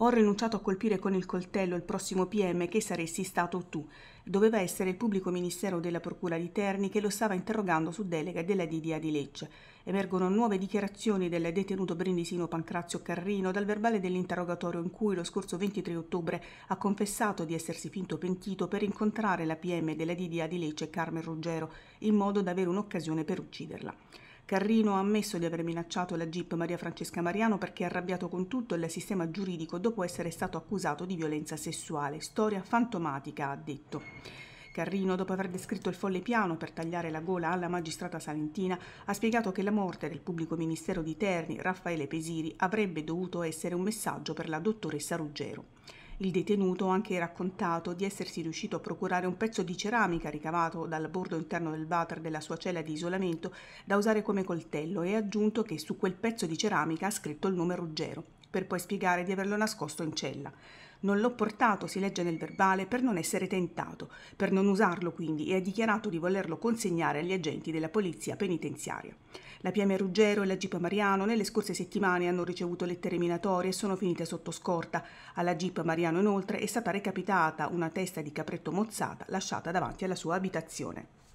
Ho rinunciato a colpire con il coltello il prossimo PM che saresti stato tu. Doveva essere il pubblico ministero della Procura di Terni che lo stava interrogando su delega della DDA di Lecce. Emergono nuove dichiarazioni del detenuto brindisino Pancrazio Carrino dal verbale dell'interrogatorio in cui lo scorso 23 ottobre ha confessato di essersi finto pentito per incontrare la PM della DDA di Lecce Carmen Ruggero in modo da avere un'occasione per ucciderla. Carrino ha ammesso di aver minacciato la GIP Maria Francesca Mariano perché è arrabbiato con tutto il sistema giuridico dopo essere stato accusato di violenza sessuale. Storia fantomatica, ha detto. Carrino, dopo aver descritto il folle piano per tagliare la gola alla magistrata salentina, ha spiegato che la morte del pubblico ministero di Terni, Raffaele Pesiri, avrebbe dovuto essere un messaggio per la dottoressa Ruggero. Il detenuto ha anche raccontato di essersi riuscito a procurare un pezzo di ceramica ricavato dal bordo interno del water della sua cella di isolamento da usare come coltello e ha aggiunto che su quel pezzo di ceramica ha scritto il numero 0 per poi spiegare di averlo nascosto in cella. Non l'ho portato, si legge nel verbale, per non essere tentato, per non usarlo quindi, e ha dichiarato di volerlo consegnare agli agenti della polizia penitenziaria. La PM Ruggero e la Gipa Mariano nelle scorse settimane hanno ricevuto lettere minatorie e sono finite sotto scorta. Alla Gipa Mariano inoltre è stata recapitata una testa di capretto mozzata lasciata davanti alla sua abitazione.